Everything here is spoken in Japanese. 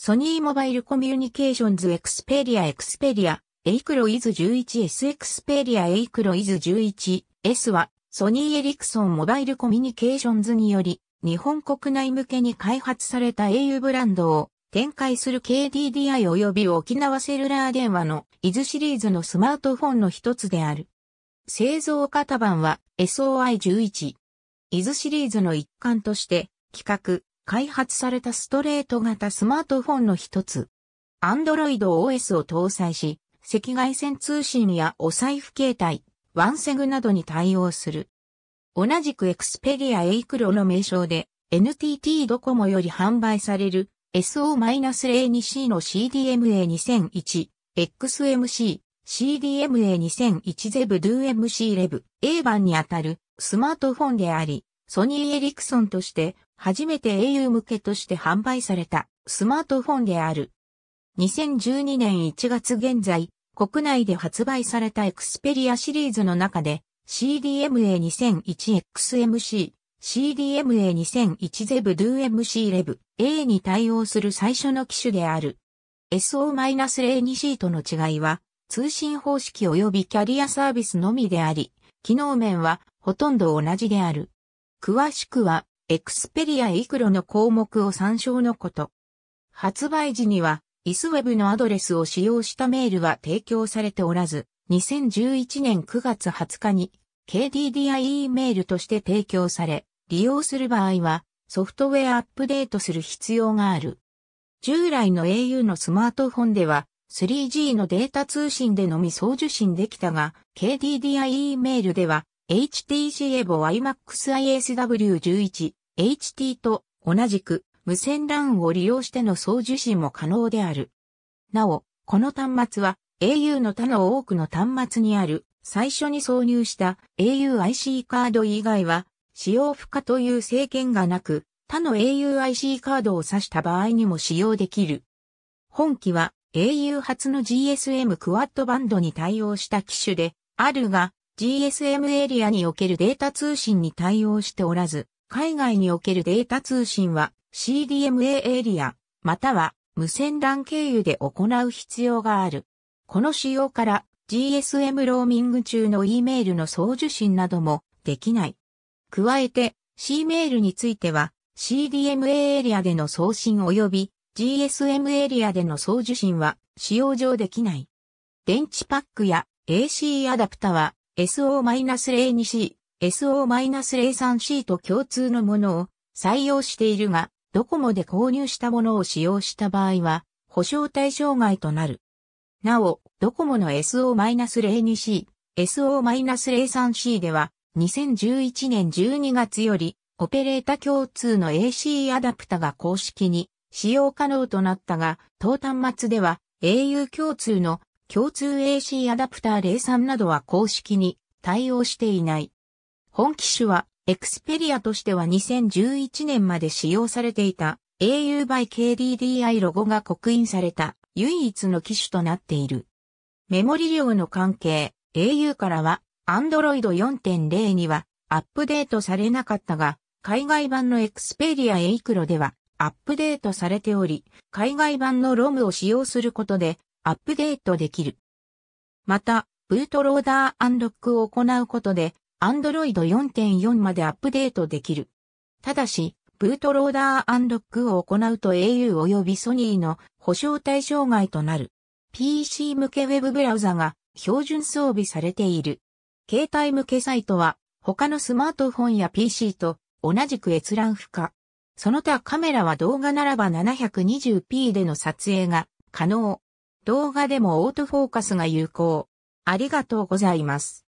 ソニーモバイルコミュニケーションズエクスペリアエクスペリア、エイクロイズ 11S エクスペリアエイクロイズ 11S は、ソニーエリクソンモバイルコミュニケーションズにより、日本国内向けに開発された au ブランドを展開する KDDI 及び沖縄セルラー電話の伊豆シリーズのスマートフォンの一つである。製造型版は SOI11。伊豆シリーズの一環として企画、開発されたストレート型スマートフォンの一つ。Android OS を搭載し、赤外線通信やお財布携帯、ワンセグなどに対応する。同じく Xperia A 黒の名称で NTT ドコモより販売される s o a 2 c の CDMA2001、XMC、CDMA2001 ZEB DUMC レブ A 版にあたるスマートフォンであり、ソニーエリクソンとして初めて au 向けとして販売されたスマートフォンである。2012年1月現在、国内で発売されたエクスペリアシリーズの中で CDMA2001XMC、CDMA2001 ゼブドゥ MC レブ A に対応する最初の機種である。SO-02C との違いは通信方式及びキャリアサービスのみであり、機能面はほとんど同じである。詳しくは、エクスペリアイクロの項目を参照のこと。発売時には、イスウェブのアドレスを使用したメールは提供されておらず、2011年9月20日に KDDIE メールとして提供され、利用する場合はソフトウェアアップデートする必要がある。従来の au のスマートフォンでは 3G のデータ通信でのみ送受信できたが、KDDIE メールでは HTC エボ iMaxISW11、HT と同じく無線 LAN を利用しての送受信も可能である。なお、この端末は au の他の多くの端末にある最初に挿入した auIC カード以外は使用不可という制限がなく他の auIC カードを挿した場合にも使用できる。本機は au 初の GSM クワッドバンドに対応した機種であるが GSM エリアにおけるデータ通信に対応しておらず、海外におけるデータ通信は CDMA エリア、または無線 LAN 経由で行う必要がある。この仕様から GSM ローミング中の E メールの送受信などもできない。加えて C メールについては CDMA エリアでの送信及び GSM エリアでの送受信は使用上できない。電池パックや AC アダプタは SO-02C、SO-03C と共通のものを採用しているが、ドコモで購入したものを使用した場合は、保証対象外となる。なお、ドコモの SO-02C、SO-03C では、2011年12月より、オペレータ共通の AC アダプタが公式に使用可能となったが、当端末では au 共通の共通 AC アダプター03などは公式に対応していない。本機種は、エクスペリアとしては2011年まで使用されていた au by KDDI ロゴが刻印された唯一の機種となっている。メモリ量の関係、au からは Android 4.0にはアップデートされなかったが、海外版の Xperia A クロではアップデートされており、海外版の ROM を使用することでアップデートできる。また、ブートローダーアンロックを行うことで、Android 4.4までアップデートできる。ただし、ブートローダーアンロックを行うと au 及びソニーの保証対象外となる。PC 向けウェブブラウザが標準装備されている。携帯向けサイトは他のスマートフォンや PC と同じく閲覧不可。その他カメラは動画ならば 720p での撮影が可能。動画でもオートフォーカスが有効。ありがとうございます。